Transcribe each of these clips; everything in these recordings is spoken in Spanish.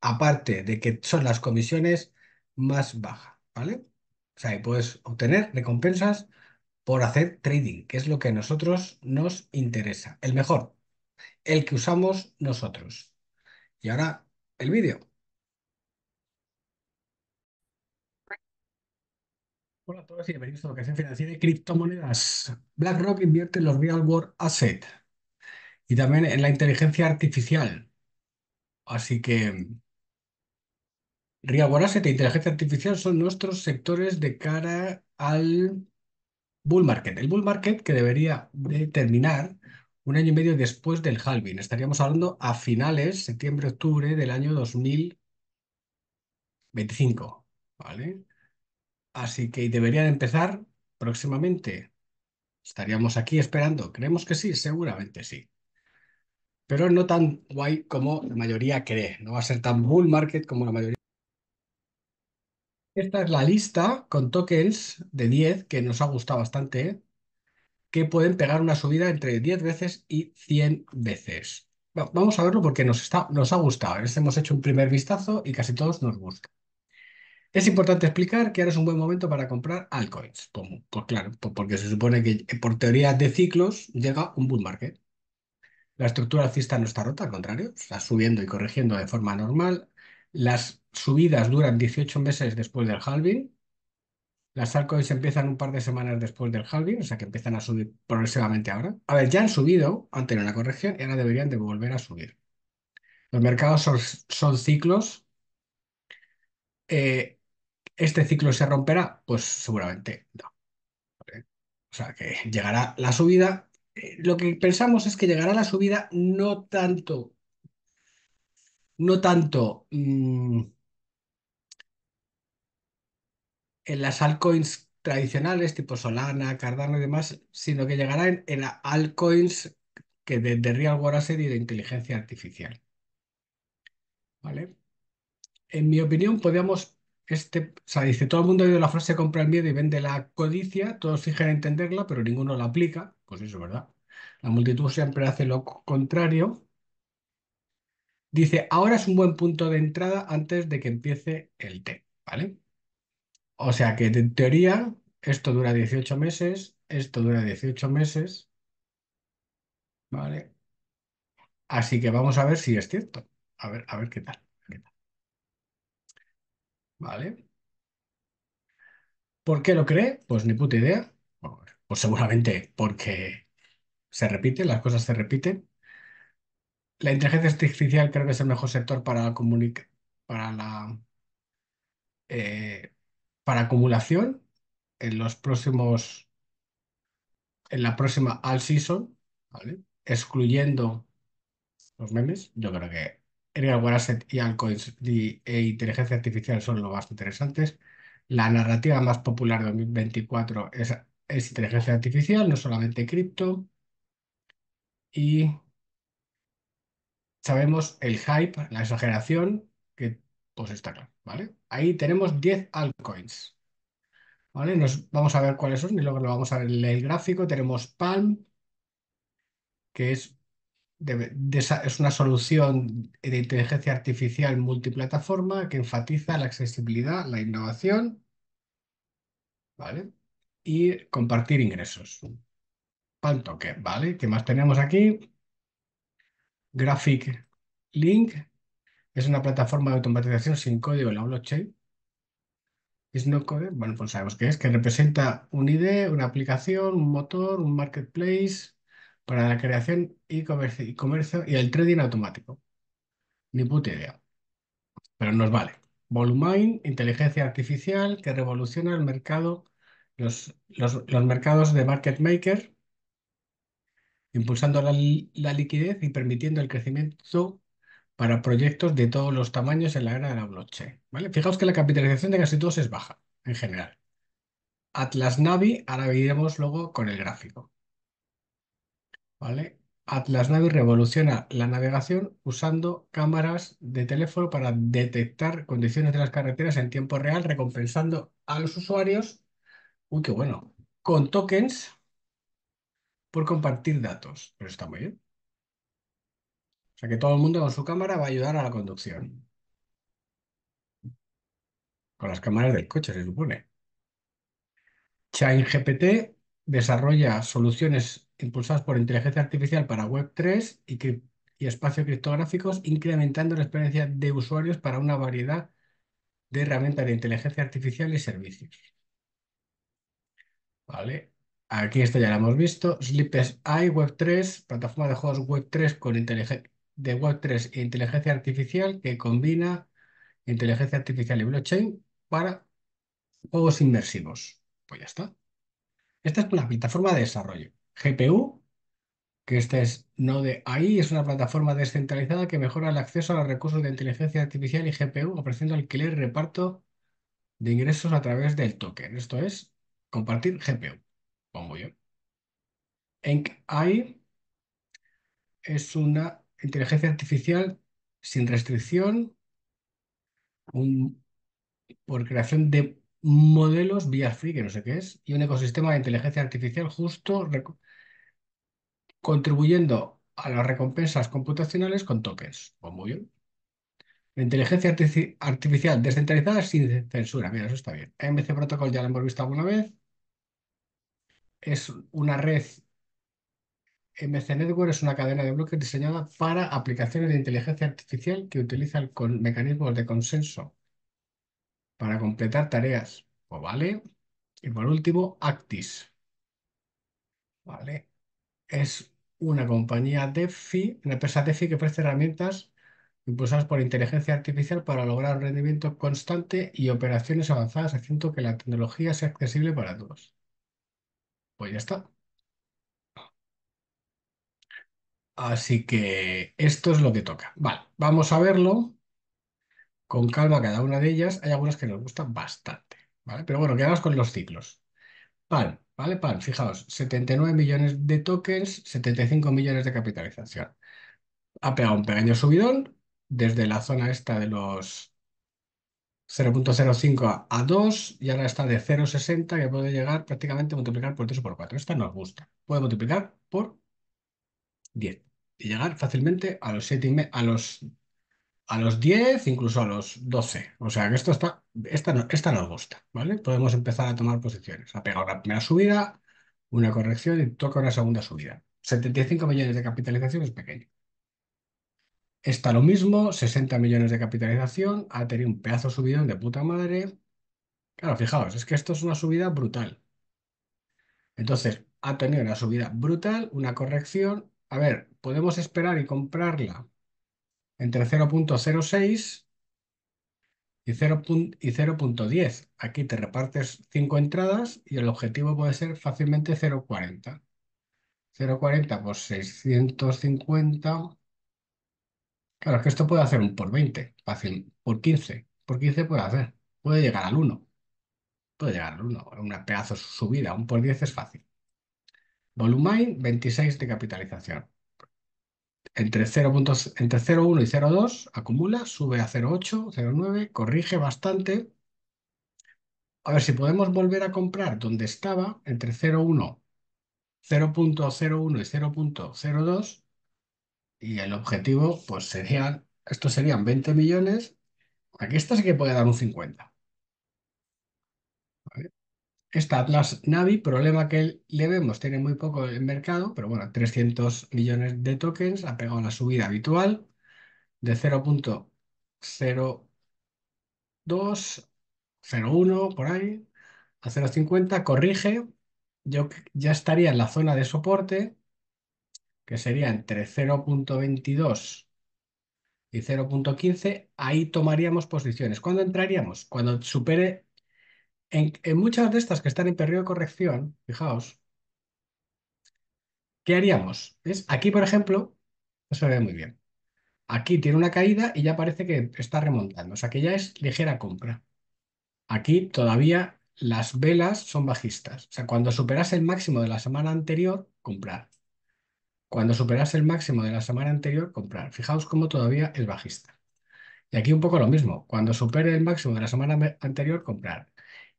aparte de que son las comisiones más bajas, ¿vale? O sea, y puedes obtener recompensas por hacer trading, que es lo que a nosotros nos interesa, el mejor, el que usamos nosotros. Y ahora el vídeo. Hola a todos y bienvenidos a lo que financiera de criptomonedas. BlackRock invierte en los real world assets y también en la inteligencia artificial. Así que RIA e inteligencia artificial son nuestros sectores de cara al bull market. El bull market que debería terminar un año y medio después del halving. Estaríamos hablando a finales, septiembre-octubre del año 2025. ¿vale? Así que debería empezar próximamente. ¿Estaríamos aquí esperando? ¿Creemos que sí? Seguramente sí. Pero no tan guay como la mayoría cree. No va a ser tan bull market como la mayoría. Esta es la lista con tokens de 10, que nos ha gustado bastante, que pueden pegar una subida entre 10 veces y 100 veces. Vamos a verlo porque nos, ha gustado. hemos hecho un primer vistazo y casi todos nos gustan. Es importante explicar que ahora es un buen momento para comprar altcoins. claro, porque se supone que eh, por teoría de ciclos llega un bull market. La estructura alcista no está rota, al contrario, está subiendo y corrigiendo de forma normal. Las subidas duran 18 meses después del halving. Las altcoins empiezan un par de semanas después del halving, o sea que empiezan a subir progresivamente ahora. A ver, ya han subido, han tenido una corrección y ahora deberían de volver a subir. Los mercados son, ciclos. Eh, ¿Este ciclo se romperá? Pues seguramente no. O sea que llegará la subida. Eh, lo que pensamos es que llegará la subida no tanto no tanto mm, en las altcoins tradicionales tipo Solana, Cardano y demás, sino que llegará en, altcoins que de, real asset y de inteligencia artificial. ¿Vale? En mi opinión, podríamos, este, o sea, dice, todo el mundo ha la frase compra el miedo y vende la codicia, todos fijan entenderla, pero ninguno la aplica, pues eso es verdad. La multitud siempre hace lo contrario. Dice, ahora es un buen punto de entrada antes de que empiece el T, ¿vale? O sea que en teoría esto dura 18 meses, esto dura 18 meses, ¿vale? Así que vamos a ver si es cierto. A ver, a ver qué tal. Qué tal. ¿Vale? ¿Por qué lo cree? Pues ni puta idea. Pues seguramente porque se repite, las cosas se repiten la inteligencia artificial creo que es el mejor sector para la para la eh, para acumulación en los próximos en la próxima all season, excluyendo los memes. Yo creo que Real Asset y Alcoins e inteligencia artificial son los más interesantes. La narrativa más popular de 2024 es, es inteligencia artificial, no solamente cripto. Y sabemos el hype, la exageración, que pues está claro, ¿vale? Ahí tenemos 10 altcoins, ¿vale? Nos, vamos a ver cuáles son y luego lo vamos a ver el gráfico. Tenemos Palm, que es, es una solución de inteligencia artificial multiplataforma que enfatiza la accesibilidad, la innovación, ¿vale? Y compartir ingresos. Palm Token, ¿vale? ¿Qué más tenemos aquí? Graphic Link es una plataforma de automatización sin código en la blockchain. Es no código? bueno, pues sabemos qué es, que representa un ID, una aplicación, un motor, un marketplace para la creación y comercio y, el trading automático. Ni puta idea. Pero nos vale. Volumine, inteligencia artificial que revoluciona el mercado, los, los, los mercados de market maker impulsando la, liquidez y permitiendo el crecimiento para proyectos de todos los tamaños en la era de la blockchain. ¿vale? Fijaos que la capitalización de casi todos es baja en general. Atlas Navi, ahora veremos luego con el gráfico. ¿Vale? Atlas Navi revoluciona la navegación usando cámaras de teléfono para detectar condiciones de las carreteras en tiempo real, recompensando a los usuarios, uy, qué bueno, con tokens por compartir datos. Pero está muy bien. O sea que todo el mundo con su cámara va a ayudar a la conducción. Con las cámaras del coche, se supone. GPT desarrolla soluciones impulsadas por inteligencia artificial para Web3 y, y espacios criptográficos, incrementando la experiencia de usuarios para una variedad de herramientas de inteligencia artificial y servicios. ¿Vale? Aquí esto ya lo hemos visto. Slippes AI Web3, plataforma de juegos Web3 con de Web3 e inteligencia artificial que combina inteligencia artificial y blockchain para juegos inmersivos. Pues ya está. Esta es una plataforma de desarrollo. GPU, que esta es Node AI, es una plataforma descentralizada que mejora el acceso a los recursos de inteligencia artificial y GPU ofreciendo alquiler y reparto de ingresos a través del token. Esto es compartir GPU. Pongo. bien. es una inteligencia artificial sin restricción por creación de modelos vía free, que no sé qué es, y un ecosistema de inteligencia artificial justo contribuyendo a las recompensas computacionales con tokens. Pues muy bien. La inteligencia artificial descentralizada sin censura. Mira, eso está bien. MC Protocol ya lo hemos visto alguna vez es una red. Eh, MC Network es una cadena de bloques diseñada para aplicaciones de inteligencia artificial que utilizan mecanismos de consenso para completar tareas. vale. Y por último, Actis. Vale. Es una compañía DeFi, una empresa DeFi que ofrece herramientas impulsadas por inteligencia artificial para lograr un rendimiento constante y operaciones avanzadas, haciendo que la tecnología sea accesible para todos. Pues ya está. Así que esto es lo que toca. Vale, vamos a verlo con calma cada una de ellas. Hay algunas que nos gustan bastante, ¿vale? Pero bueno, quedamos con los ciclos. PAN, ¿vale? PAN, fijaos, 79 millones de tokens, 75 millones de capitalización. Ha pegado un pequeño subidón desde la zona esta de los 0.05 a, 2 y ahora está de 0.60 que puede llegar prácticamente a multiplicar por 3 o por 4. Esta nos gusta. Puede multiplicar por 10 y llegar fácilmente a los a los a los 10, incluso a los 12. O sea que esto está, esta, esta nos gusta, ¿vale? Podemos empezar a tomar posiciones. Ha pegado la primera subida, una corrección y toca una segunda subida. 75 millones de capitalización es pequeño. Está lo mismo, 60 millones de capitalización, ha tenido un pedazo de subidón de puta madre. Claro, fijaos, es que esto es una subida brutal. Entonces, ha tenido una subida brutal, una corrección. A ver, podemos esperar y comprarla entre 0.06 y 0.10. Aquí te repartes 5 entradas y el objetivo puede ser fácilmente 0.40. 0.40 por 650 Claro, es que esto puede hacer un por 20, fácil, por 15, por 15 puede hacer, puede llegar al 1, puede llegar al 1, una pedazo subida, un por 10 es fácil. Volumen, 26 de capitalización. Entre entre 0.1 y 0.2 acumula, sube a 0.8, 0.9, corrige bastante. A ver si podemos volver a comprar donde estaba, entre 0.1, 0.01 y 0.02, y el objetivo, pues serían, estos serían 20 millones. Aquí esta sí que puede dar un 50. Esta Atlas Navi, problema que le vemos, tiene muy poco en mercado, pero bueno, 300 millones de tokens, ha pegado la subida habitual de 0.02, por ahí, a 0.50, corrige, yo ya estaría en la zona de soporte, que sería entre 0.22 y 0.15, ahí tomaríamos posiciones. ¿Cuándo entraríamos? Cuando supere, en, muchas de estas que están en periodo de corrección, fijaos, ¿qué haríamos? Aquí, por ejemplo, no se ve muy bien. Aquí tiene una caída y ya parece que está remontando, o sea que ya es ligera compra. Aquí todavía las velas son bajistas, o sea, cuando superas el máximo de la semana anterior, comprar. Cuando superase el máximo de la semana anterior, comprar. Fijaos cómo todavía es bajista. Y aquí un poco lo mismo. Cuando supere el máximo de la semana anterior, comprar.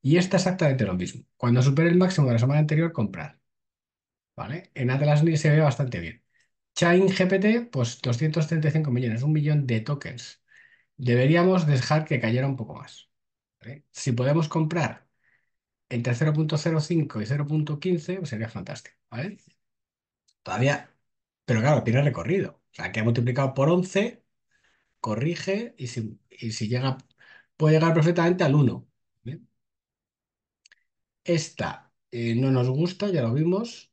Y está exactamente lo mismo. Cuando supere el máximo de la semana anterior, comprar. ¿Vale? En Atlas se ve bastante bien. Chain GPT, pues 235 millones, un millón de tokens. Deberíamos dejar que cayera un poco más. Si podemos comprar entre 0.05 y 0.15, pues sería fantástico. ¿vale? Todavía pero claro, tiene recorrido. O sea, que ha multiplicado por 11, corrige y si, si llega, puede llegar perfectamente al 1. Esta eh, no nos gusta, ya lo vimos.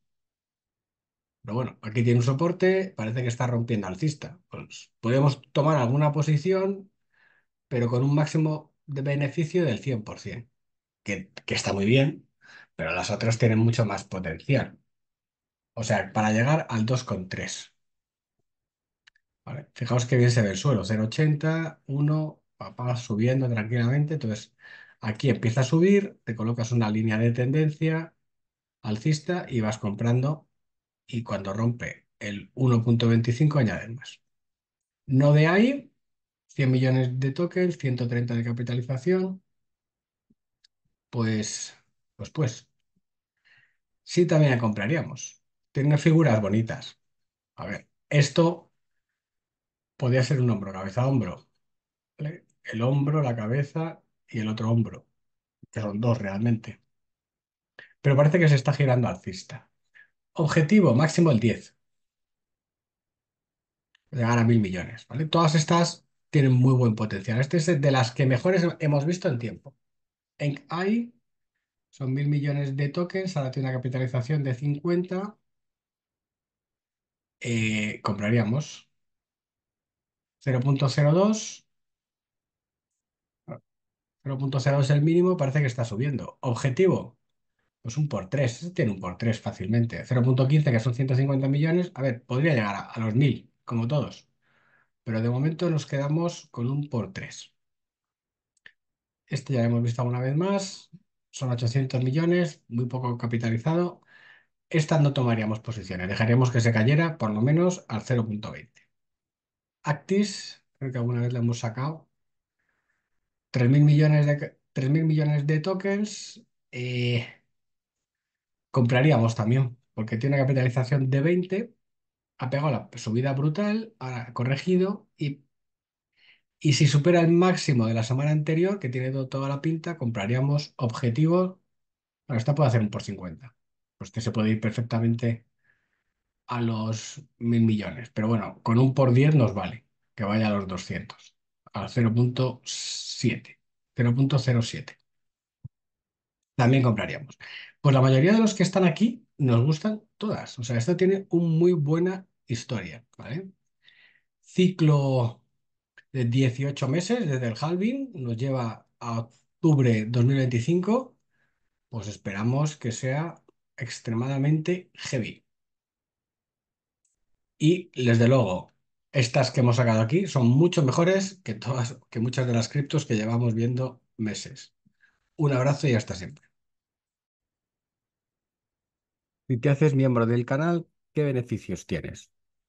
Pero bueno, aquí tiene un soporte, parece que está rompiendo alcista. Pues podemos tomar alguna posición, pero con un máximo de beneficio del 100%, que, que está muy bien, pero las otras tienen mucho más potencial. O sea, para llegar al 2,3. fijaos que bien se ve el suelo, 0,80, 1, va subiendo tranquilamente. Entonces, aquí empieza a subir, te colocas una línea de tendencia alcista y vas comprando. Y cuando rompe el 1.25, añades más. No de ahí, 100 millones de tokens, 130 de capitalización. Pues, pues, pues. Sí, también la compraríamos tiene figuras bonitas. A ver, esto podría ser un hombro, cabeza, a hombro. El hombro, la cabeza y el otro hombro, que son dos realmente. Pero parece que se está girando alcista. Objetivo máximo el 10. Llegar a mil millones. ¿vale? Todas estas tienen muy buen potencial. Este es de las que mejores hemos visto en tiempo. En AI son mil millones de tokens, ahora tiene una capitalización de 50 eh, compraríamos 0.02. 0.02 es el mínimo, parece que está subiendo. Objetivo, pues un por 3, este tiene un por 3 fácilmente. 0.15, que son 150 millones, a ver, podría llegar a, los 1000, como todos. Pero de momento nos quedamos con un por 3. Este ya lo hemos visto una vez más, son 800 millones, muy poco capitalizado. Esta no tomaríamos posiciones, dejaríamos que se cayera por lo menos al 0.20. Actis, creo que alguna vez la hemos sacado, 3.000 millones de, millones de tokens, eh, compraríamos también, porque tiene una capitalización de 20, ha pegado la subida brutal, ahora corregido, y, y si supera el máximo de la semana anterior, que tiene toda la pinta, compraríamos objetivos, bueno, esta puede hacer un por 50 pues que se puede ir perfectamente a los mil millones, pero bueno, con un por 10 nos vale que vaya a los 200, A 0.7, 0.07. También compraríamos. Pues la mayoría de los que están aquí nos gustan todas. O sea, esto tiene una muy buena historia, ¿vale? Ciclo de 18 meses desde el halving nos lleva a octubre 2025. Pues esperamos que sea extremadamente heavy. Y desde luego, estas que hemos sacado aquí son mucho mejores que, todas, que muchas de las criptos que llevamos viendo meses. Un abrazo y hasta siempre. Si te haces miembro del canal, ¿qué beneficios tienes?